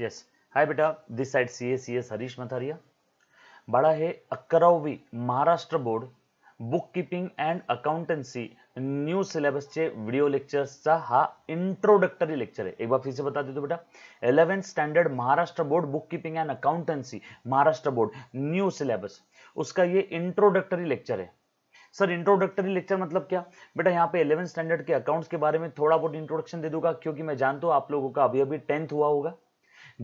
yes hi बेटा this side C A C S Harish Mathariya बड़ा है अकरावी Maharashtra board book keeping and accountancy new syllabus के वीडियो लेक्चर्स का हा इंट्रोडक्टरी लेक्चर है एक बार फिर से बता देतो बेटा eleventh standard Maharashtra board book keeping and accountancy Maharashtra board new syllabus उसका ये इंट्रोडक्टरी लेक्चर है सर इंट्रोडक्टरी लेक्चर मतलब क्या बेटा यहाँ पे इलेवेंथ स्टैंडर्ड के अकाउंट्स के बारे में थोड़ा बहुत इंट्रोडक्शन दे दूंगा क्योंकि मैं जानता हूँ आप लोगों का अभी अभी टेंथ हुआ होगा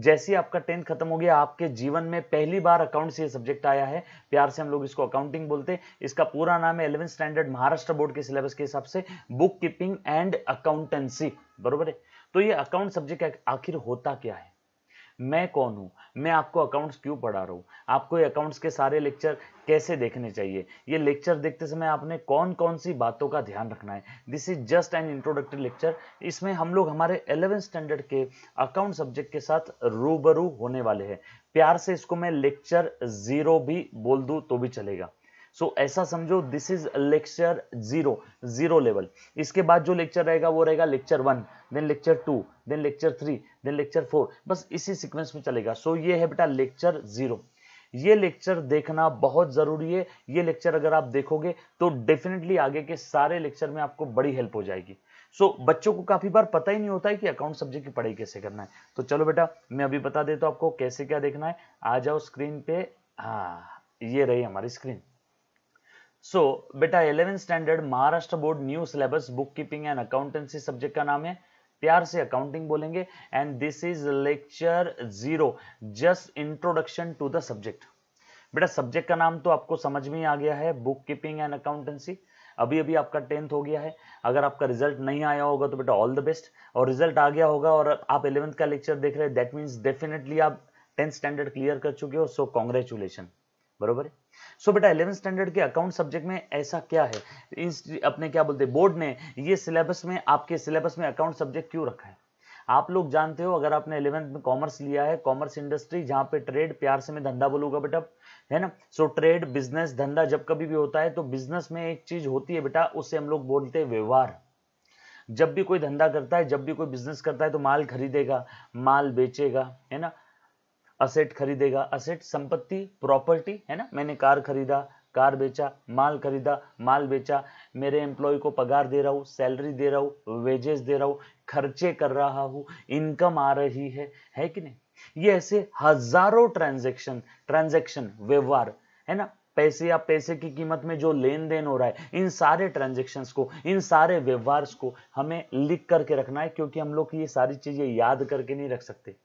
जैसे ही आपका टेंथ खत्म हो गया आपके जीवन में पहली बार अकाउंट से ये सब्जेक्ट आया है प्यार से हम लोग इसको अकाउंटिंग बोलते हैं इसका पूरा नाम है इलेवेंथ स्टैंडर्ड महाराष्ट्र बोर्ड के सिलेबस के हिसाब से बुक कीपिंग एंड अकाउंटेंसी बरोबर है तो ये अकाउंट सब्जेक्ट आखिर होता क्या है मैं कौन हूँ मैं आपको अकाउंट्स क्यों पढ़ा रहा हूँ आपको ये अकाउंट्स के सारे लेक्चर कैसे देखने चाहिए ये लेक्चर देखते समय आपने कौन कौन सी बातों का ध्यान रखना है this is just an introductory lecture इसमें हम लोग हमारे एलेवेंथ स्टैंडर्ड के अकाउंट सब्जेक्ट के साथ रूबरू होने वाले हैं प्यार से इसको मैं लेक्चर जीरो भी बोल दूँ तो भी चलेगा सो ऐसा समझो this is lecture zero zero level इसके बाद जो लेक्चर रहेगा वो रहेगा lecture one then lecture two then lecture three then lecture four बस इसी सिक्वेंस में चलेगा सो so, ये है बेटा लेक्चर जीरो ये लेक्चर देखना बहुत ज़रूरी है ये लेक्चर अगर आप देखोगे तो डेफिनेटली आगे के सारे लेक्चर में आपको बड़ी हेल्प हो जाएगी सो so, बच्चों को काफ़ी बार पता ही नहीं होता है कि अकाउंट सब्जेक्ट की पढ़ाई कैसे करना है तो चलो बेटा मैं अभी बता देता हूँ आपको कैसे क्या देखना है आ जाओ स्क्रीन पे हाँ ये रही हमारी स्क्रीन सो so, बेटा eleven standard Maharashtra board new syllabus book keeping and accountancy subject का नाम है प्यार से अकाउंटिंग बोलेंगे and this is lecture zero just introduction to the subject बेटा सब्जेक्ट का नाम तो आपको समझ में आ गया है बुक कीपिंग एंड अकाउंटेंसी अभी अभी आपका टेंथ हो गया है अगर आपका रिजल्ट नहीं आया होगा तो बेटा ऑल द बेस्ट और रिजल्ट आ गया होगा और आप इलेवंथ का लेक्चर देख रहे हैं दैट मीन्स डेफिनेटली आप टेंथ स्टैंडर्ड क्लियर कर चुके हो सो कॉन्ग्रेचुलेशन बरबर है सो बेटा इलेवन स्टैंडर्ड के अकाउंट सब्जेक्ट में ऐसा क्या है इस अपने क्या बोलते हैं बोर्ड ने ये सिलेबस में आपके सिलेबस में अकाउंट सब्जेक्ट क्यों रखा है आप लोग जानते हो अगर आपने इलेवेंथ में कॉमर्स लिया है कॉमर्स इंडस्ट्री जहां पे ट्रेड प्यार से मैं धंधा बोलूंगा बेटा है ना सो ट्रेड बिजनेस धंधा जब कभी भी होता है तो बिजनेस में एक चीज होती है बेटा उससे हम लोग बोलते हैं व्यवहार जब भी कोई धंधा करता है जब भी कोई बिजनेस करता है तो माल खरीदेगा माल बेचेगा है ना असेट खरीदेगा असेट संपत्ति प्रॉपर्टी है ना मैंने कार खरीदा कार बेचा माल खरीदा माल बेचा मेरे एम्प्लॉय को पगार दे रहा हूँ सैलरी दे रहा हूँ वेजेस दे रहा हूँ खर्चे कर रहा हूँ इनकम आ रही है है कि नहीं ये ऐसे हजारों ट्रांजेक्शन ट्रांजेक्शन व्यवहार है ना पैसे या पैसे की कीमत में जो लेन देन हो रहा है इन सारे ट्रांजेक्शन को इन सारे व्यवहार को हमें लिख करके रखना है क्योंकि हम लोग ये सारी चीजें याद करके नहीं रख सकते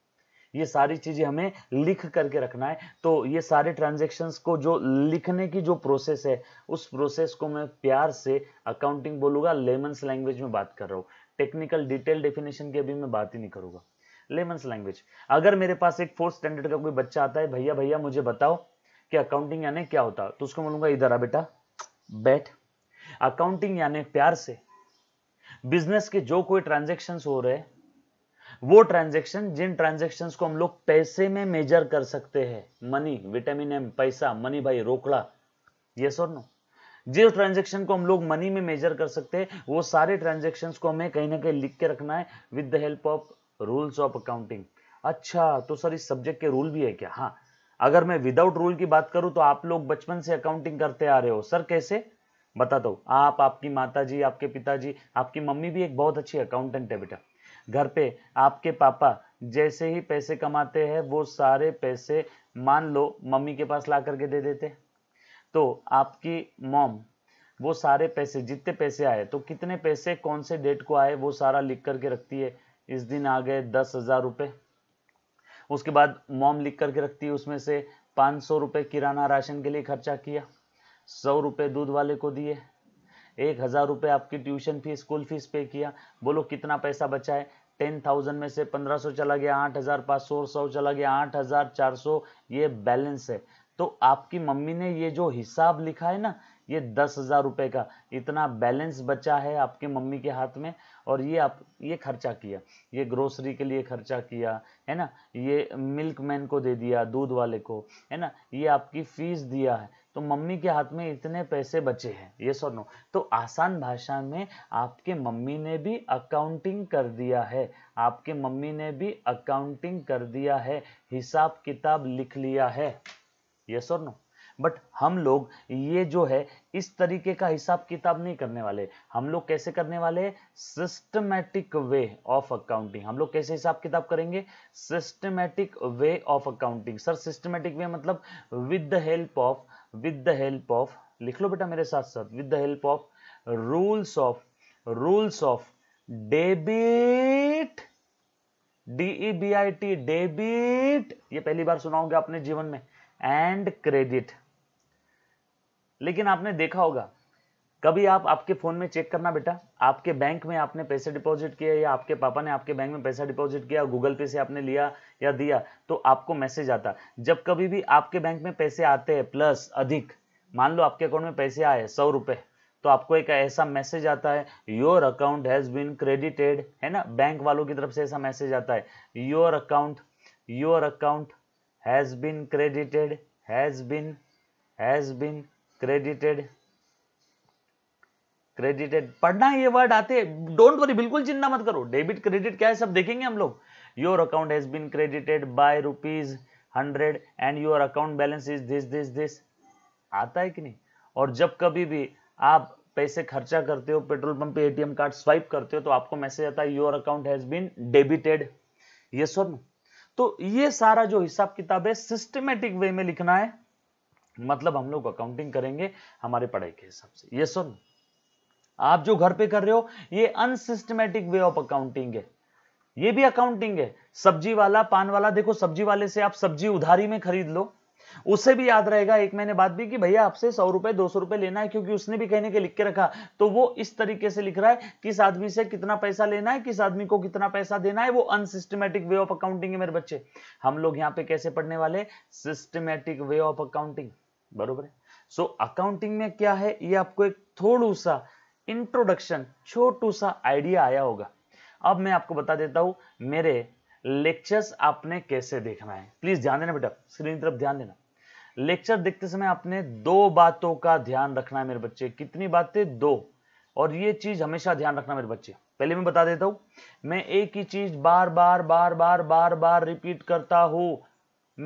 ये सारी चीज़ें हमें लिख करके रखना है तो ये सारे ट्रांजेक्शन को जो लिखने की जो प्रोसेस है उस प्रोसेस को मैं प्यार से अकाउंटिंग बोलूंगा लेमन्स लैंग्वेज में बात कर रहा हूँ टेक्निकल डिटेल डेफिनेशन की अभी मैं बात ही नहीं करूंगा लेमन्स लैंग्वेज अगर मेरे पास एक फोर्थ स्टैंडर्ड का कोई बच्चा आता है भैया भैया मुझे बताओ कि अकाउंटिंग यानी क्या होता तो उसको बोलूंगा इधर आ बेटा बैठ अकाउंटिंग यानी प्यार से बिजनेस के जो कोई ट्रांजेक्शन हो रहे हैं वो ट्रांजेक्शन जिन ट्रांजेक्शन को हम लोग पैसे में मेजर कर सकते हैं मनी विटामिन एम पैसा मनी भाई रोकड़ा ये सो नो जिस ट्रांजेक्शन को हम लोग मनी में मेजर कर सकते हैं वो सारे ट्रांजेक्शन को हमें कहीं ना कहीं लिख के रखना है with the help of rules of accounting अच्छा तो सर इस सब्जेक्ट के रूल भी है क्या हाँ अगर मैं विदाउट रूल की बात करूं तो आप लोग बचपन से अकाउंटिंग करते आ रहे हो सर कैसे बता दो आप आपकी माता जी आपके पिताजी आपकी मम्मी भी एक बहुत अच्छी अकाउंटेंट है बेटा घर पे आपके पापा जैसे ही पैसे कमाते हैं वो सारे पैसे मान लो मम्मी के पास ला करके दे देते तो आपकी मॉम वो सारे पैसे जितने पैसे आए तो कितने पैसे कौन से डेट को आए वो सारा लिख करके रखती है इस दिन आ गए दस हज़ार रुपये उसके बाद मॉम लिख करके रखती है उसमें से पाँच सौ रुपये किराना राशन के लिए खर्चा किया सौ रुपये दूध वाले को दिए एक हज़ार रुपये आपकी ट्यूशन फीस स्कूल फीस पे किया बोलो कितना पैसा बचा है टेन थाउजेंड में से पंद्रह सौ चला गया आठ हजार पाँच सौ सौ चला गया आठ हजार चार सौ ये बैलेंस है तो आपकी मम्मी ने ये जो हिसाब लिखा है ना ये दस हजार रुपये का इतना बैलेंस बचा है आपके मम्मी के हाथ में और ये आप ये खर्चा किया ये ग्रोसरी के लिए खर्चा किया है ना ये मिल्क मैन को दे दिया दूध वाले को है ना ये आपकी फीस दिया है तो मम्मी के हाथ में इतने पैसे बचे हैं ये सो नो तो आसान भाषा में आपके मम्मी ने भी अकाउंटिंग कर दिया है आपके मम्मी ने भी अकाउंटिंग कर दिया है हिसाब किताब लिख लिया है ये सो नो बट हम लोग ये जो है इस तरीके का हिसाब किताब नहीं करने वाले हम लोग कैसे करने वाले सिस्टमेटिक वे ऑफ अकाउंटिंग हम लोग कैसे हिसाब किताब करेंगे systematic way of accounting sir systematic way मतलब with the help of with the help of लिख लो बेटा मेरे साथ साथ with the help of rules of rules of debit D E B I T debit ये पहली बार सुनाओगे अपने जीवन में एंड क्रेडिट लेकिन आपने देखा होगा कभी आप आपके फ़ोन में चेक करना बेटा आपके बैंक में आपने पैसे डिपॉजिट किए या आपके पापा ने आपके बैंक में पैसा डिपॉजिट किया गूगल पे से आपने लिया या दिया तो आपको मैसेज आता जब कभी भी आपके बैंक में पैसे आते हैं प्लस अधिक मान लो आपके अकाउंट में पैसे आए सौ रुपए तो आपको एक ऐसा मैसेज आता है your account has been credited है ना बैंक वालों की तरफ से ऐसा मैसेज आता है your account your account has been credited has been has been credited credited पढ़ना ये वर्ड आते डोंट वरी बिल्कुल चिंता मत करो डेबिट क्रेडिट क्या है सब देखेंगे हम लोग your account has been credited by rupees hundred and your account balance is this this this आता है कि नहीं और जब कभी भी आप पैसे खर्चा करते हो पेट्रोल पंप पे एटीएम कार्ड स्वाइप करते हो तो आपको मैसेज आता है your account has been debited ये सब तो ये सारा जो हिसाब किताब है सिस्टमेटिक वे में लिखना है मतलब हम लोग अकाउंटिंग करेंगे हमारे पढ़ाई के हिसाब से ये सुन आप जो घर पे कर रहे हो ये अनसिस्टमेटिक वे ऑफ अकाउंटिंग है ये भी अकाउंटिंग है सब्जी वाला पान वाला देखो सब्जी वाले से आप सब्जी उधारी में खरीद लो उसे भी याद रहेगा एक महीने बाद भी कि भैया आपसे सौ रुपए दो सौ रुपए लेना है क्योंकि उसने भी कहने के लिख के रखा तो वो इस तरीके से लिख रहा है किस आदमी से कितना पैसा लेना है किस आदमी को कितना पैसा देना है वो अनसिस्टमेटिक वे ऑफ अकाउंटिंग है मेरे बच्चे हम लोग यहां पे कैसे पढ़ने वाले सिस्टमेटिक वे ऑफ अकाउंटिंग बरोबर है सो अकाउंटिंग में क्या है ये आपको एक थोड़ा सा इंट्रोडक्शन छोटू सा आइडिया आया होगा अब मैं आपको बता देता हूं मेरे लेक्चर्स आपने कैसे देखना है प्लीज ध्यान देना बेटा स्क्रीन तरफ ध्यान देना लेक्चर देखते समय आपने दो बातों का ध्यान रखना है मेरे बच्चे कितनी बातें दो और ये चीज हमेशा ध्यान रखना मेरे बच्चे पहले मैं बता देता हूं मैं एक ही चीज बार बार बार बार बार बार रिपीट करता हूं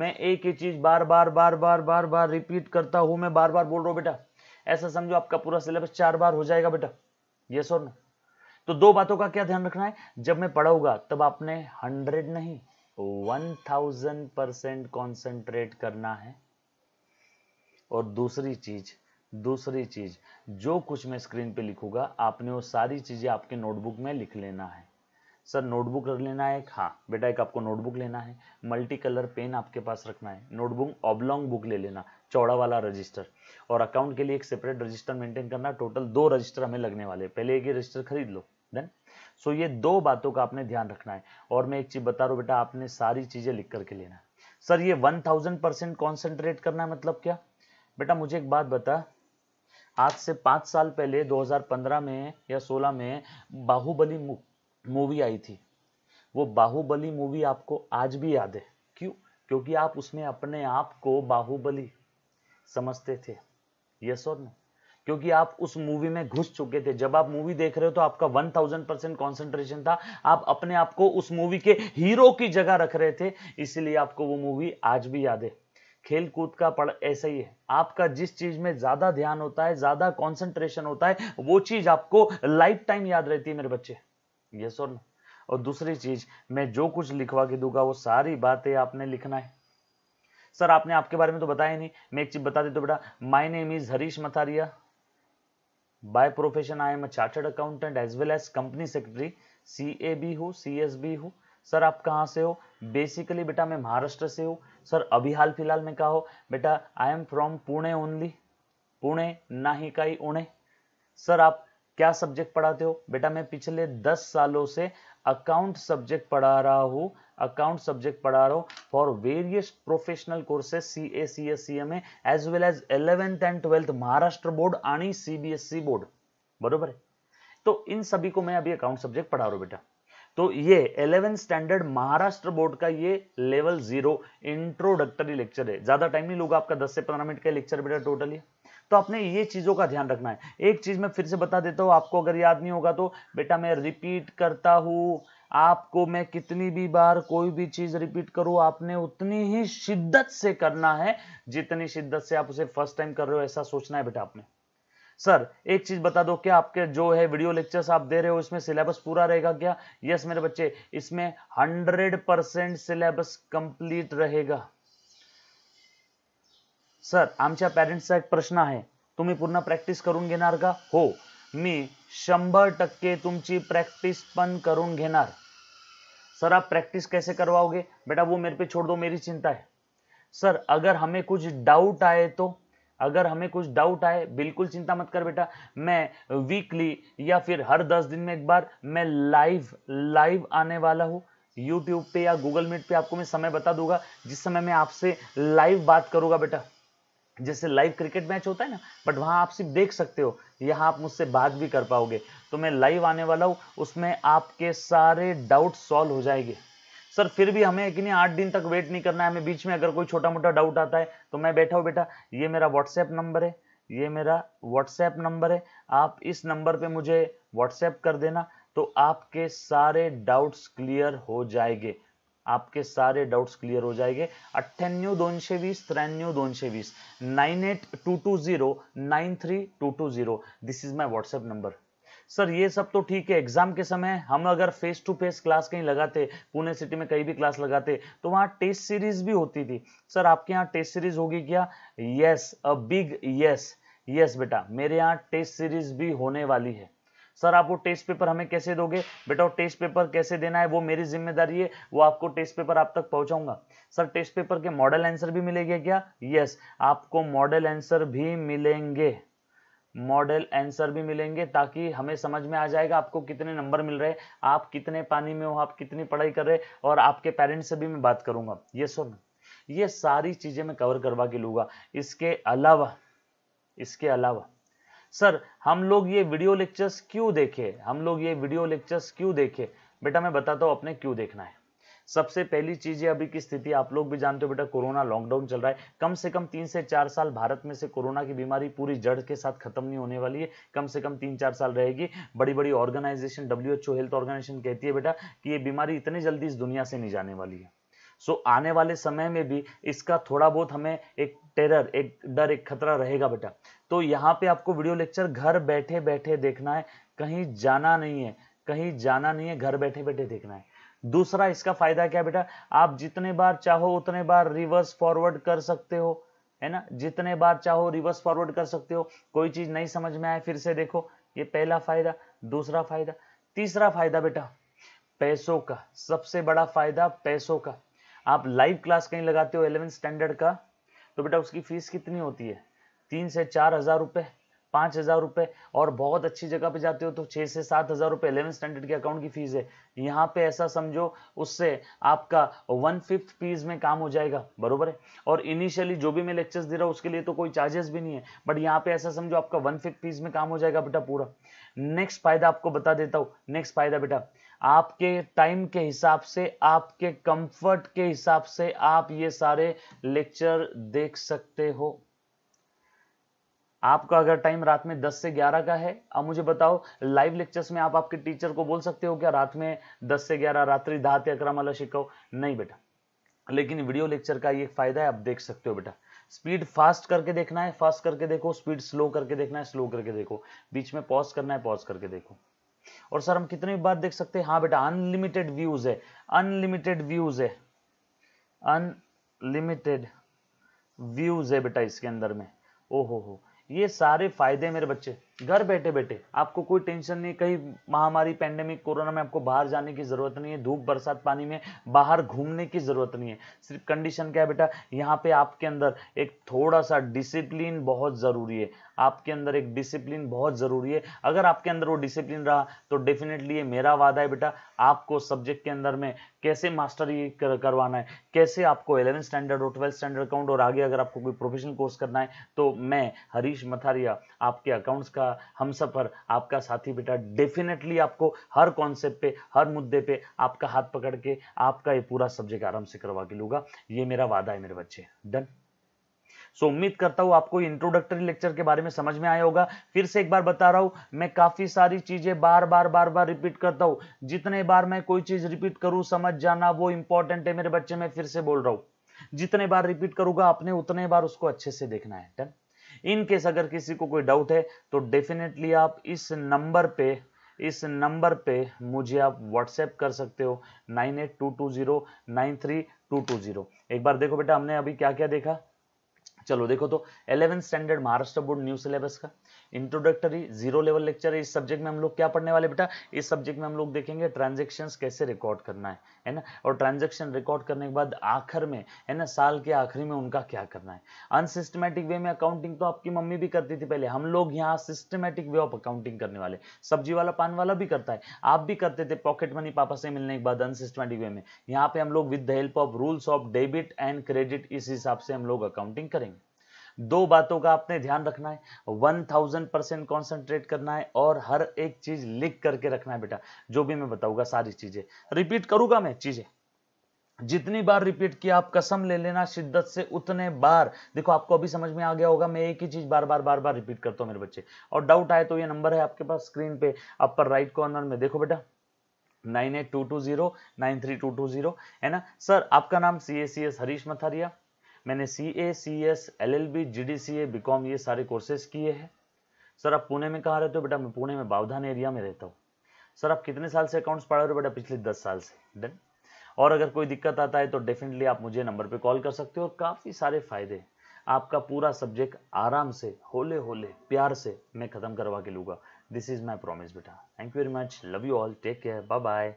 मैं एक ही चीज बार बार बार बार बार बार रिपीट करता हूं मैं बार बार बोल रहा हूं बेटा ऐसा समझो आपका पूरा सिलेबस चार बार हो जाएगा बेटा ये सो नो तो दो बातों का क्या ध्यान रखना है जब मैं पढ़ाऊंगा तब आपने हंड्रेड नहीं वन थाउजेंड परसेंट कॉन्सेंट्रेट करना है और दूसरी चीज दूसरी चीज जो कुछ मैं स्क्रीन पे लिखूंगा आपने वो सारी चीजें आपके नोटबुक में लिख लेना है सर नोटबुक रख लेना है हाँ बेटा एक आपको नोटबुक लेना है मल्टी कलर पेन आपके पास रखना है नोटबुक ऑबलॉन्ग बुक ले लेना चौड़ा वाला रजिस्टर और अकाउंट के लिए एक सेपरेट रजिस्टर मेंटेन करना टोटल दो रजिस्टर हमें लगने वाले पहले एक ही रजिस्टर खरीद लो देन सो ये दो बातों का आपने ध्यान रखना है और मैं एक चीज बता रहा हूँ बेटा आपने सारी चीजें लिख करके लेना सर ये वन थाउजेंड परसेंट कॉन्सेंट्रेट करना है मतलब क्या बेटा मुझे एक बात बता आज से पांच साल पहले 2015 में या 16 में बाहुबली मूवी आई थी वो बाहुबली मूवी आपको आज भी याद है क्यों क्योंकि आप उसमें अपने आप को बाहुबली समझते थे यस और नो क्योंकि आप उस मूवी में घुस चुके थे जब आप मूवी देख रहे हो तो आपका 1000 परसेंट कॉन्सेंट्रेशन था आप अपने आप को उस मूवी के हीरो की जगह रख रहे थे इसीलिए आपको वो मूवी आज भी याद है खेल कूद का पड़ ऐसा ही है आपका जिस चीज में ज्यादा ध्यान होता है ज्यादा कॉन्सेंट्रेशन होता है वो चीज आपको लाइफ टाइम याद रहती है मेरे बच्चे यस और नो और दूसरी चीज मैं जो कुछ लिखवा के दूंगा वो सारी बातें आपने लिखना है सर आपने आपके बारे में तो बताया नहीं मैं एक चीज बता देता तो बेटा my name is Harish Mathariya by profession I am a chartered accountant as well as company secretary C A बी हूँ सी एस बी हूँ सर आप कहाँ से हो बेसिकली बेटा मैं महाराष्ट्र से हूँ सर अभी हाल फिलहाल में कहा हो बेटा I am from Pune only Pune ना ही का ही उणे सर आप क्या सब्जेक्ट पढ़ाते हो बेटा मैं पिछले दस सालों से अकाउंट सब्जेक्ट पढ़ा रहा हूँ अकाउंट सब्जेक्ट पढ़ा रहा हूँ for various professional courses C A C S C M as well as eleventh and twelfth Maharashtra board S C board बरोबर है तो इन सभी को मैं अभी अकाउंट सब्जेक्ट पढ़ा रहा हूँ बेटा तो ये इलेवेंथ स्टैंडर्ड महाराष्ट्र बोर्ड का ये लेवल जीरो इंट्रोडक्टरी लेक्चर है ज्यादा टाइम नहीं लूंगा आपका दस से पंद्रह मिनट का लेक्चर बेटा टोटली तो आपने ये चीज़ों का ध्यान रखना है एक चीज़ मैं फिर से बता देता हूँ आपको अगर याद नहीं होगा तो बेटा मैं रिपीट करता हूँ आपको मैं कितनी भी बार कोई भी चीज रिपीट करूं आपने उतनी ही शिद्दत से करना है जितनी शिद्दत से आप उसे फर्स्ट टाइम कर रहे हो ऐसा सोचना है बेटा आपने सर एक चीज बता दो क्या आपके जो है वीडियो लेक्चर्स आप दे रहे हो इसमें सिलेबस पूरा रहेगा क्या यस मेरे बच्चे इसमें हंड्रेड परसेंट सिलेबस कंप्लीट रहेगा सर पेरेंट्स का एक प्रश्न है तुम्हें पूर्ण प्रैक्टिस करूँ घेना का हो मी शंबर टक्के तुम्हारी प्रैक्टिस पण करून घेनार सर आप प्रैक्टिस कैसे करवाओगे बेटा वो मेरे पे छोड़ दो मेरी चिंता है सर अगर हमें कुछ डाउट आए तो अगर हमें कुछ डाउट आए बिल्कुल चिंता मत कर बेटा मैं वीकली या फिर हर दस दिन में एक बार मैं लाइव लाइव आने वाला हूँ यूट्यूब पे या गूगल मीट पे आपको मैं समय बता दूंगा जिस समय मैं आपसे लाइव बात करूंगा बेटा जैसे लाइव क्रिकेट मैच होता है ना बट वहाँ आप सिर्फ देख सकते हो यहाँ आप मुझसे बात भी कर पाओगे तो मैं लाइव आने वाला हूँ उसमें आपके सारे डाउट सॉल्व हो जाएंगे सर फिर भी हमें कि नहीं आठ दिन तक वेट नहीं करना है हमें बीच में अगर कोई छोटा मोटा डाउट आता है तो मैं बैठा हूँ बेटा ये मेरा व्हाट्सएप नंबर है ये मेरा व्हाट्सएप नंबर है आप इस नंबर पे मुझे व्हाट्सएप कर देना तो आपके सारे डाउट्स क्लियर हो जाएंगे आपके सारे डाउट्स क्लियर हो जाएंगे अठ्ठ्याण्णव दोनशे वीस त्र्याण्णव दोनशे वीस nine eight two two zero nine three two two zero this is my WhatsApp number sir ये सब तो ठीक है एग्जाम के समय हम अगर फेस टू फेस क्लास कहीं लगाते पुणे सिटी में कहीं भी क्लास लगाते तो वहां टेस्ट सीरीज भी होती थी सर आपके यहाँ टेस्ट सीरीज होगी क्या yes a big yes yes बेटा मेरे यहाँ टेस्ट सीरीज भी होने वाली है सर आप वो टेस्ट पेपर हमें कैसे दोगे बेटा टेस्ट पेपर कैसे देना है वो मेरी जिम्मेदारी है वो आपको टेस्ट पेपर आप तक पहुंचाऊंगा सर टेस्ट पेपर के मॉडल आंसर भी मिलेंगे क्या यस आपको मॉडल आंसर भी मिलेंगे मॉडल आंसर भी मिलेंगे ताकि हमें समझ में आ जाएगा आपको कितने नंबर मिल रहे हैं आप कितने पानी में हो आप कितनी पढ़ाई कर रहे हैं और आपके पेरेंट्स से भी मैं बात करूंगा ये सुन ये सारी चीज़ें मैं कवर करवा के लूँगा इसके अलावा इसके अलावा सर हम लोग ये वीडियो लेक्चर्स क्यों देखे हम लोग ये वीडियो लेक्चर्स क्यों देखे बेटा मैं बताता हूँ अपने क्यों देखना है सबसे पहली चीज है अभी की स्थिति आप लोग भी जानते हो बेटा कोरोना लॉकडाउन चल रहा है कम से कम तीन से चार साल भारत में से कोरोना की बीमारी पूरी जड़ के साथ खत्म नहीं होने वाली है कम से कम तीन चार साल रहेगी बड़ी बड़ी ऑर्गेनाइजेशन ओ हेल्थ ऑर्गेनाइजेशन कहती है बेटा कि ये बीमारी इतनी जल्दी इस दुनिया से नहीं जाने वाली है सो आने वाले समय में भी इसका थोड़ा बहुत हमें एक टेरर एक डर एक खतरा रहेगा बेटा तो यहाँ पे आपको वीडियो लेक्चर घर बैठे बैठे देखना है कहीं जाना नहीं है कहीं जाना नहीं है घर बैठे बैठे देखना है दूसरा इसका फायदा क्या बेटा आप जितने बार चाहो उतने बार रिवर्स फॉरवर्ड कर सकते हो है ना जितने बार चाहो रिवर्स फॉरवर्ड कर सकते हो कोई चीज नहीं समझ में आए फिर से देखो ये पहला फायदा दूसरा फायदा तीसरा फायदा बेटा पैसों का सबसे बड़ा फायदा पैसों का आप लाइव क्लास कहीं लगाते हो एलेवेंथ स्टैंडर्ड का तो बेटा उसकी फीस कितनी होती है तीन से चार हज़ार रुपये पाँच हज़ार रुपये और बहुत अच्छी जगह पे जाते हो तो छः से सात हज़ार रुपये एलेवन स्टैंडर्ड के अकाउंट की फ़ीस है यहाँ पे ऐसा समझो उससे आपका वन फिफ्थ फीस में काम हो जाएगा बरोबर है और इनिशियली जो भी मैं लेक्चर्स दे रहा हूँ उसके लिए तो कोई चार्जेस भी नहीं है बट यहाँ पे ऐसा समझो आपका वन फिफ्थ फीस में काम हो जाएगा बेटा पूरा नेक्स्ट फायदा आपको बता देता हूँ नेक्स्ट फायदा बेटा आपके टाइम के हिसाब से आपके कंफर्ट के हिसाब से आप ये सारे लेक्चर देख सकते हो आपका अगर टाइम रात में 10 से 11 का है अब मुझे बताओ लाइव लेक्चर्स में आप आपके टीचर को बोल सकते हो क्या रात में 10 से 11 रात्रि दहा ते अकरा मला शिकाओ नहीं बेटा लेकिन वीडियो लेक्चर का ये फायदा है आप देख सकते हो बेटा स्पीड फास्ट करके देखना है फास्ट करके देखो स्पीड स्लो करके देखना है स्लो करके देखो बीच में पॉज करना है पॉज करके देखो और सर हम कितनी बार देख सकते हैं हाँ बेटा अनलिमिटेड व्यूज है अनलिमिटेड व्यूज है अनलिमिटेड व्यूज है बेटा इसके अंदर में ओहो हो ये सारे फायदे मेरे बच्चे घर बैठे बैठे आपको कोई टेंशन नहीं कहीं महामारी पैंडेमिक कोरोना में आपको बाहर जाने की जरूरत नहीं है धूप बरसात पानी में बाहर घूमने की जरूरत नहीं है सिर्फ कंडीशन क्या है बेटा यहाँ पे आपके अंदर एक थोड़ा सा डिसिप्लिन बहुत जरूरी है आपके अंदर एक डिसिप्लिन बहुत जरूरी है अगर आपके अंदर वो डिसिप्लिन रहा तो डेफिनेटली ये मेरा वादा है बेटा आपको सब्जेक्ट के अंदर में कैसे मास्टरी कर, करवाना है कैसे आपको एलेवन स्टैंडर्ड और ट्वेल्थ स्टैंडर्ड अकाउंट और आगे अगर आपको कोई प्रोफेशनल कोर्स करना है तो मैं हरीश मथारिया आपके अकाउंट्स का का हम सफ़र आपका साथी बेटा डेफिनेटली आपको हर कॉन्सेप्ट पे हर मुद्दे पे आपका हाथ पकड़ के आपका ये पूरा सब्जेक्ट आराम से करवा के लूंगा ये मेरा वादा है मेरे बच्चे डन सो so, उम्मीद करता हूं आपको इंट्रोडक्टरी लेक्चर के बारे में समझ में आया होगा फिर से एक बार बता रहा हूं मैं काफ़ी सारी चीज़ें बार बार बार बार रिपीट करता हूं जितने बार मैं कोई चीज़ रिपीट करूं समझ जाना वो इंपॉर्टेंट है मेरे बच्चे मैं फिर से बोल रहा हूं जितने बार रिपीट करूंगा आपने उतने बार उसको अच्छे से देखना है टन इन केस अगर किसी को कोई डाउट है तो डेफिनेटली आप इस नंबर पे इस नंबर पे मुझे आप व्हाट्सएप कर सकते हो nine eight two two zero nine three two two zero एक बार देखो बेटा हमने अभी क्या क्या देखा चलो देखो तो eleventh standard Maharashtra board new syllabus का इंट्रोडक्टरी जीरो लेवल लेक्चर है इस सब्जेक्ट में हम लोग क्या पढ़ने वाले बेटा इस सब्जेक्ट में हम लोग देखेंगे ट्रांजेक्शन कैसे रिकॉर्ड करना है है ना और ट्रांजेक्शन रिकॉर्ड करने के बाद आखिर में है ना साल के आखिरी में उनका क्या करना है अनसिस्टमेटिक वे में अकाउंटिंग तो आपकी मम्मी भी करती थी पहले हम लोग यहाँ सिस्टमेटिक वे ऑफ अकाउंटिंग करने वाले सब्जी वाला पान वाला भी करता है आप भी करते थे पॉकेट मनी पापा से मिलने के बाद अनसिस्टमेटिक वे में यहाँ पे हम लोग with the help of rules of debit and credit इस हिसाब से हम लोग अकाउंटिंग करेंगे दो बातों का आपने ध्यान रखना है वन थाउजेंड परसेंट कॉन्सेंट्रेट करना है और हर एक चीज लिख करके रखना है बेटा जो भी मैं बताऊंगा सारी चीजें रिपीट करूंगा मैं चीजें जितनी बार रिपीट किया आप कसम ले लेना शिद्दत से उतने बार देखो आपको अभी समझ में आ गया होगा मैं एक ही चीज बार बार बार बार रिपीट करता हूं मेरे बच्चे और डाउट आए तो ये नंबर है आपके पास स्क्रीन पे अपर राइट कॉर्नर में देखो बेटा nine eight two two zero nine three two two zero है ना सर आपका नाम सी A C S Harish Mathariya मैंने C A C S L L B G D C A B com ये सारे कोर्सेज किए हैं सर आप पुणे में कहाँ रहते हो बेटा मैं पुणे में बावधान एरिया में रहता हूँ सर आप कितने साल से अकाउंट्स पढ़ा रहे हो बेटा पिछले दस साल से डन और अगर कोई दिक्कत आता है तो डेफिनेटली आप मुझे नंबर पे कॉल कर सकते हो और काफ़ी सारे फ़ायदे आपका पूरा सब्जेक्ट आराम से होले होले प्यार से मैं ख़त्म करवा के लूँगा दिस इज़ माई प्रोमिस बेटा thank you very much love you all take care bye bye